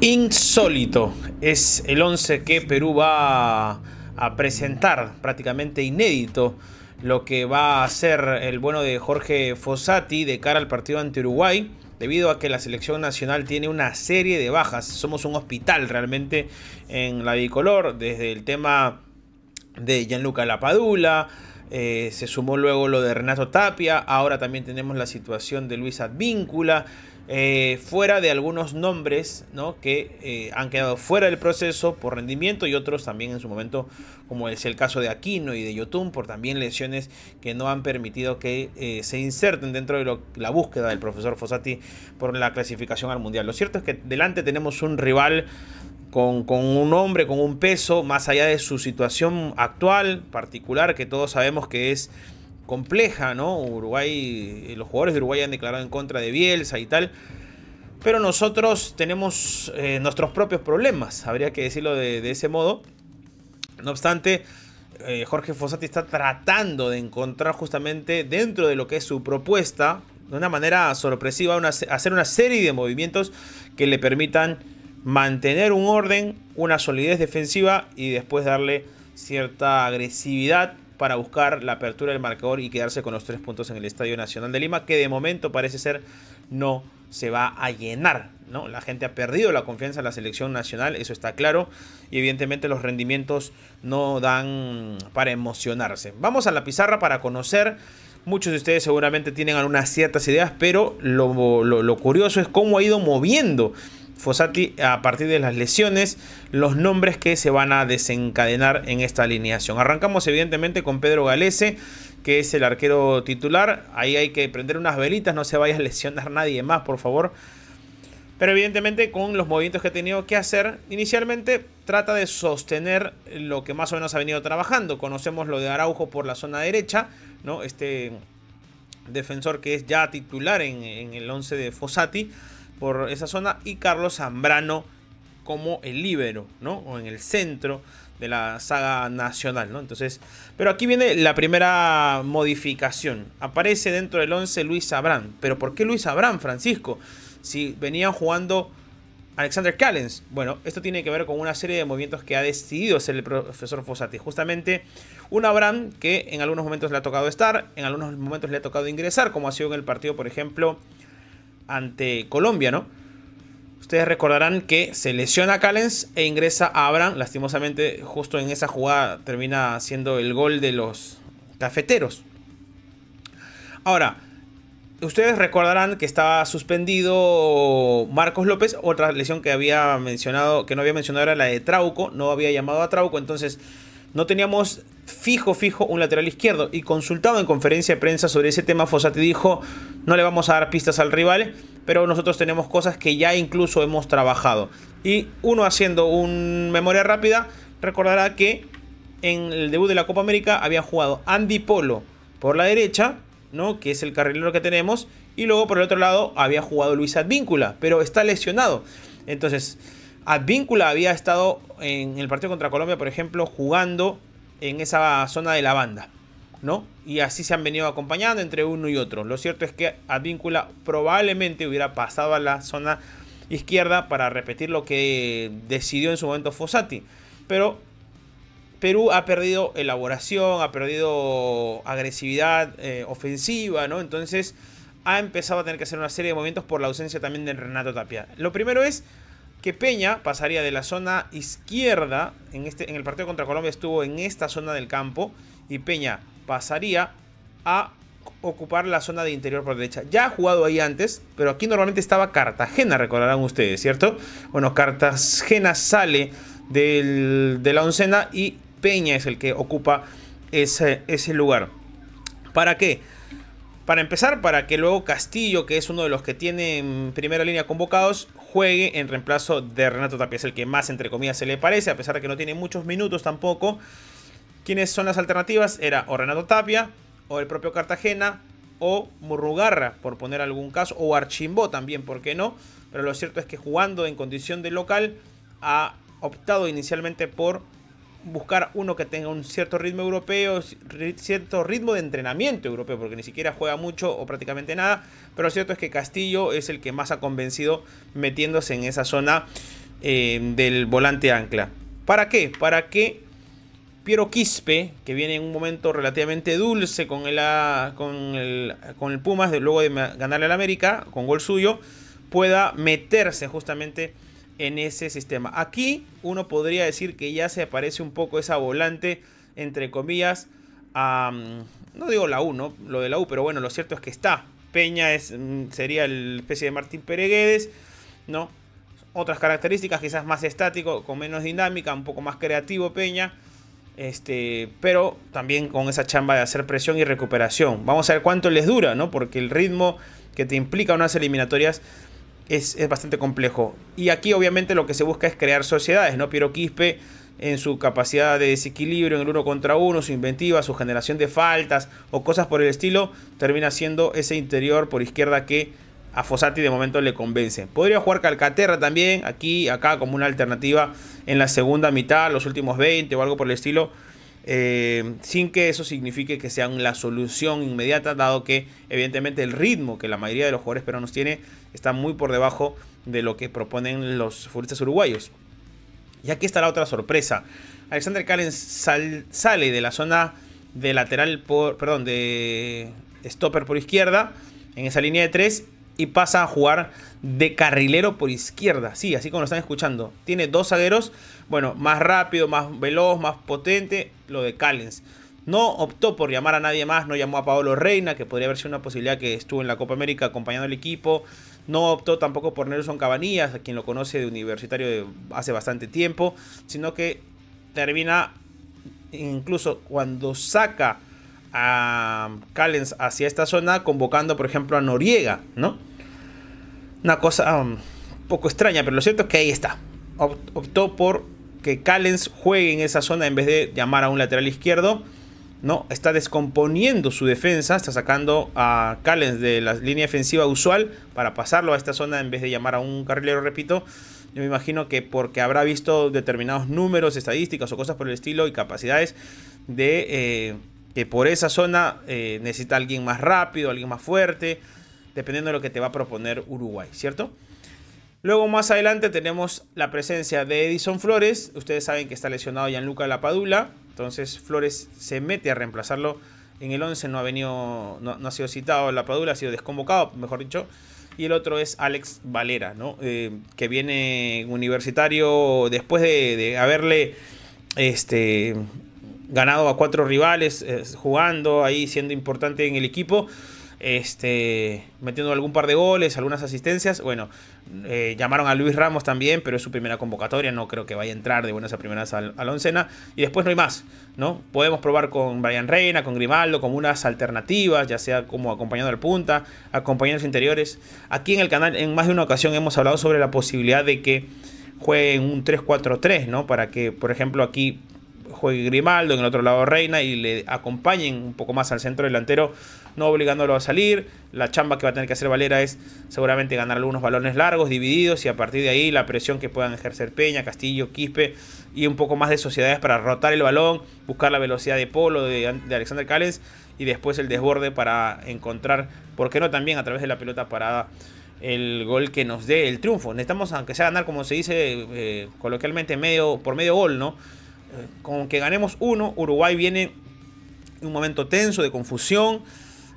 Insólito es el 11 que Perú va a presentar, prácticamente inédito lo que va a hacer el bueno de Jorge Fossati de cara al partido ante Uruguay, debido a que la selección nacional tiene una serie de bajas. Somos un hospital realmente en la bicolor, desde el tema de Gianluca Lapadula. Eh, se sumó luego lo de Renato Tapia, ahora también tenemos la situación de Luis Advíncula, eh, fuera de algunos nombres que eh, han quedado fuera del proceso por rendimiento y otros también en su momento, como es el caso de Aquino y de Yotun, por también lesiones que no han permitido que eh, se inserten dentro de la búsqueda del profesor Fossati por la clasificación al Mundial. Lo cierto es que delante tenemos un rival con, con, un hombre, con un peso, más allá de su situación actual, particular, que todos sabemos que es compleja, ¿no? Uruguay, eh, los jugadores de Uruguay han declarado en contra de Bielsa y tal. Pero nosotros tenemos eh, nuestros propios problemas, habría que decirlo de, ese modo. No obstante, eh, Jorge Fossati está tratando de encontrar justamente dentro de lo que es su propuesta, de una manera sorpresiva, hacer una serie de movimientos que le permitan mantener un orden, una solidez defensiva y después darle cierta agresividad para buscar la apertura del marcador y quedarse con los tres puntos en el Estadio Nacional de Lima, que de momento parece ser no se va a llenar. ¿no? La gente ha perdido la confianza en la selección nacional, eso está claro, y evidentemente los rendimientos no dan para emocionarse. Vamos a la pizarra para conocer Muchos de ustedes seguramente tienen algunas ciertas ideas, pero lo, lo, lo, curioso es cómo ha ido moviendo Fosati a partir de las lesiones, los nombres que se van a desencadenar en esta alineación. Arrancamos evidentemente con Pedro Galese, que es el arquero titular. Ahí hay que prender unas velitas, no se vaya a lesionar nadie más, por favor. Pero evidentemente con los movimientos que ha tenido que hacer, inicialmente trata de sostener lo que más o menos ha venido trabajando. Conocemos lo de Araujo por la zona derecha, ¿no? Este defensor que es ya titular en, el 11 de Fosati por esa zona y Carlos Zambrano como el líbero, ¿no? O en el centro de la saga nacional, ¿no? Entonces, pero aquí viene la primera modificación. Aparece dentro del 11 Luis Abrán. Pero ¿por qué Luis Abrán, Francisco? Si venían jugando Alexander Callens. Bueno, esto tiene que ver con una serie de movimientos que ha decidido hacer el profesor Fossati. Justamente un Abraham que en algunos momentos le ha tocado estar, en algunos momentos le ha tocado ingresar, como ha sido en el partido, por ejemplo, ante Colombia, ¿no? Ustedes recordarán que se lesiona Callens e ingresa a Abraham. Lastimosamente, justo en esa jugada termina siendo el gol de los cafeteros. Ahora, ustedes recordarán que estaba suspendido Marcos López. Otra lesión que había mencionado, que no había mencionado era la de Trauco. No había llamado a Trauco. Entonces, no teníamos fijo, fijo, un lateral izquierdo. Y consultado en conferencia de prensa sobre ese tema, Fossati dijo, no le vamos a dar pistas al rival, pero nosotros tenemos cosas que ya incluso hemos trabajado. Y uno haciendo una memoria rápida, recordará que en el debut de la Copa América había jugado Andy Polo por la derecha, ¿no? que es el carrilero que tenemos, y luego por el otro lado había jugado Luis Advíncula, pero está lesionado. Entonces, Advíncula había estado en el partido contra Colombia, por ejemplo, jugando en esa zona de la banda. ¿No? Y así se han venido acompañando entre uno y otro. Lo cierto es que Advíncula probablemente hubiera pasado a la zona izquierda para repetir lo que decidió en su momento Fossati. Pero Perú ha perdido elaboración, ha perdido agresividad eh, ofensiva, ¿no? Entonces ha empezado a tener que hacer una serie de movimientos por la ausencia también de Renato Tapia. Lo primero es que Peña pasaría de la zona izquierda, en, este, en el partido contra Colombia estuvo en esta zona del campo, y Peña pasaría a ocupar la zona de interior por derecha. Ya ha jugado ahí antes, pero aquí normalmente estaba Cartagena, recordarán ustedes, ¿cierto? Bueno, Cartagena sale de la oncena y Peña es el que ocupa ese, ese lugar. ¿Para qué? Para empezar, para que luego Castillo, que es uno de los que tiene en primera línea convocados, juegue en reemplazo de Renato Tapia. Es el que más, entre comillas, se le parece, a pesar de que no tiene muchos minutos tampoco. ¿Quiénes son las alternativas? Era o Renato Tapia, o el propio Cartagena, o Murrugarra, por poner algún caso, o Archimbo también, ¿por qué no? Pero lo cierto es que jugando en condición de local, ha optado inicialmente por buscar uno que tenga un cierto ritmo europeo, cierto ritmo de entrenamiento europeo, porque ni siquiera juega mucho o prácticamente nada. Pero lo cierto es que Castillo es el que más ha convencido metiéndose en esa zona eh, del volante ancla. ¿Para qué? Para que Piero Quispe, que viene en un momento relativamente dulce con el, con el, con el Pumas, luego de ganarle al América, con gol suyo, pueda meterse justamente en ese sistema. Aquí uno podría decir que ya se aparece un poco esa volante, entre comillas, a... Mm, no digo la U, Lo de la U, pero bueno, lo cierto es que está. Peña es, mm, sería el especie de Martín Pereguedes, ¿no? Otras características, quizás más estático, con menos dinámica, un poco más creativo Peña. Este, pero también con esa chamba de hacer presión y recuperación. Vamos a ver cuánto les dura, ¿no? Porque el ritmo que te implica unas eliminatorias es, bastante complejo. Y aquí obviamente lo que se busca es crear sociedades, ¿no? Piero Quispe en su capacidad de desequilibrio en el uno contra uno, su inventiva, su generación de faltas o cosas por el estilo, termina siendo ese interior por izquierda que a Fossati de momento le convence. Podría jugar Calcaterra también, aquí, acá, como una alternativa en la segunda mitad, los últimos 20 o algo por el estilo eh, sin que eso signifique que sean la solución inmediata, dado que evidentemente el ritmo que la mayoría de los jugadores peruanos tiene está muy por debajo de lo que proponen los futbolistas uruguayos. Y aquí está la otra sorpresa. Alexander Callens sale de la zona de lateral por, perdón, de stopper por izquierda en esa línea de tres, y pasa a jugar de carrilero por izquierda. Sí, así como lo están escuchando. Tiene dos zagueros, bueno, más rápido, más veloz, más potente, lo de Callens. No optó por llamar a nadie más, no llamó a Paolo Reina, que podría haber sido una posibilidad que estuvo en la Copa América acompañando al equipo. No optó tampoco por Nelson Cabanillas, a quien lo conoce de universitario de hace bastante tiempo, sino que termina incluso cuando saca a Callens hacia esta zona, convocando, por ejemplo, a Noriega, ¿no? Una cosa un um, poco extraña, pero lo cierto es que ahí está. Optó por que Callens juegue en esa zona en vez de llamar a un lateral izquierdo. ¿no? Está descomponiendo su defensa, está sacando a Callens de la línea defensiva usual para pasarlo a esta zona en vez de llamar a un carrilero, repito. Yo me imagino que porque habrá visto determinados números, estadísticas o cosas por el estilo y capacidades de eh, que por esa zona eh, necesita alguien más rápido, alguien más fuerte, dependiendo de lo que te va a proponer Uruguay, ¿cierto? Luego más adelante tenemos la presencia de Edison Flores. Ustedes saben que está lesionado Gianluca Lapadula. Entonces Flores se mete a reemplazarlo en el 11. No ha venido, no, ha sido citado Lapadula, ha sido desconvocado, mejor dicho. Y el otro es Alex Valera, ¿no? Eh, que viene universitario después de, de haberle este, ganado a cuatro rivales, eh, jugando ahí, siendo importante en el equipo. Este, metiendo algún par de goles, algunas asistencias. Bueno, eh, llamaron a Luis Ramos también, pero es su primera convocatoria. No creo que vaya a entrar de buenas a primeras al, a la oncena. Y después no hay más, ¿no? Podemos probar con Brian Reina, con Grimaldo, con unas alternativas, ya sea como acompañado al punta, los interiores. Aquí en el canal, en más de una ocasión, hemos hablado sobre la posibilidad de que jueguen un 3-4-3, ¿no? Para que, por ejemplo, aquí juegue Grimaldo, en el otro lado Reina y le acompañen un poco más al centro delantero, no obligándolo a salir. La chamba que va a tener que hacer Valera es seguramente ganar algunos balones largos, divididos y a partir de ahí la presión que puedan ejercer Peña, Castillo, Quispe y un poco más de sociedades para rotar el balón, buscar la velocidad de Polo, de, Alexander Cales y después el desborde para encontrar, ¿por qué no también a través de la pelota parada? el gol que nos dé el triunfo. Necesitamos, aunque sea ganar, como se dice eh, coloquialmente, medio, por medio gol, ¿no? con que ganemos uno, Uruguay viene en un momento tenso, de confusión.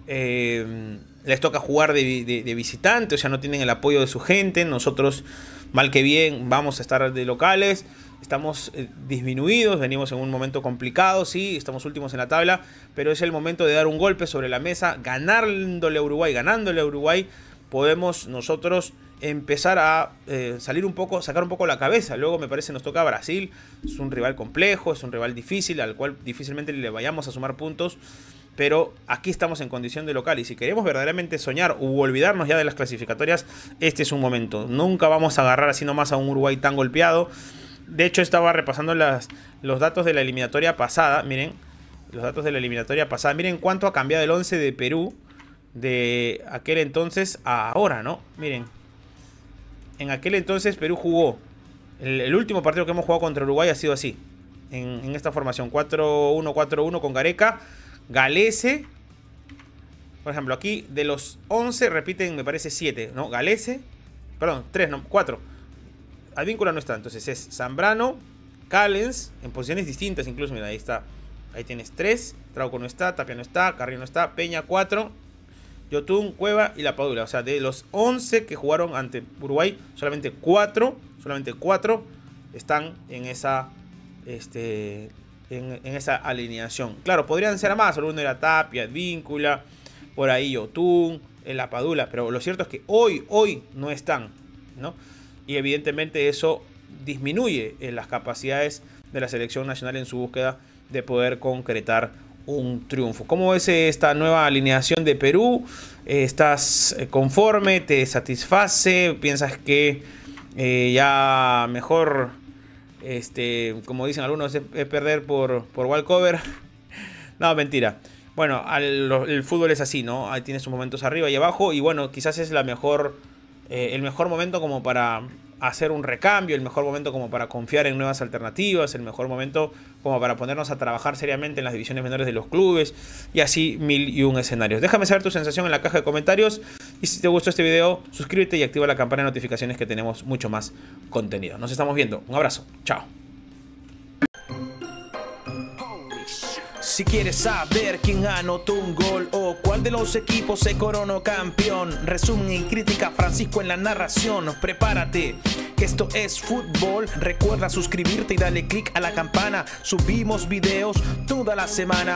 Eh, les toca jugar de, visitante, o sea, no tienen el apoyo de su gente. Nosotros, mal que bien, vamos a estar de locales. Estamos eh, disminuidos, venimos en un momento complicado, sí, estamos últimos en la tabla, pero es el momento de dar un golpe sobre la mesa, ganándole a Uruguay, ganándole a Uruguay, podemos nosotros empezar a eh, salir un poco, sacar un poco la cabeza. Luego me parece nos toca Brasil, es un rival complejo, es un rival difícil, al cual difícilmente le vayamos a sumar puntos. Pero aquí estamos en condición de local y si queremos verdaderamente soñar u olvidarnos ya de las clasificatorias, este es un momento. Nunca vamos a agarrar así nomás a un Uruguay tan golpeado. De hecho, estaba repasando las, los datos de la eliminatoria pasada. Miren, los datos de la eliminatoria pasada. Miren cuánto ha cambiado el 11 de Perú de aquel entonces a ahora, ¿no? Miren, en aquel entonces Perú jugó. El, último partido que hemos jugado contra Uruguay ha sido así. En, esta formación. 4-1-4-1 con Gareca. Galese. Por ejemplo, aquí de los 11 repiten, me parece, 7. ¿no? Galese. Perdón, 3, no, 4. Advíncula no está. Entonces es Zambrano, Callens, en posiciones distintas incluso. Mira, ahí está. Ahí tienes 3. Trauco no está, Tapia no está, Carrillo no está, Peña 4. Yotun, Cueva y La Padula. O sea, de los 11 que jugaron ante Uruguay, solamente 4, solamente están en esa, este, en, esa alineación. Claro, podrían ser más, alguno era Tapia, Víncula, por ahí Yotun, eh, La Padula, pero lo cierto es que hoy, hoy no están, ¿no? Y evidentemente eso disminuye en eh, las capacidades de la selección nacional en su búsqueda de poder concretar un triunfo. ¿Cómo ves eh, esta nueva alineación de Perú? Eh, ¿Estás eh, conforme? ¿Te satisface? ¿Piensas que ya mejor, este, como dicen algunos, es, perder por, por Cover? no, mentira. Bueno, el fútbol es así, ¿no? Ahí tienes sus momentos arriba y abajo y bueno, quizás es la mejor, el mejor momento como para hacer un recambio, el mejor momento como para confiar en nuevas alternativas, el mejor momento como para ponernos a trabajar seriamente en las divisiones menores de los clubes y así mil y un escenarios. Déjame saber tu sensación en la caja de comentarios y si te gustó este video, suscríbete y activa la campana de notificaciones que tenemos mucho más contenido. Nos estamos viendo. Un abrazo. Chao. Si quieres saber quién anotó un gol o cuál de los equipos se coronó campeón, resumen y crítica Francisco en la narración. Prepárate, que esto es fútbol. Recuerda suscribirte y dale click a la campana. Subimos videos toda la semana.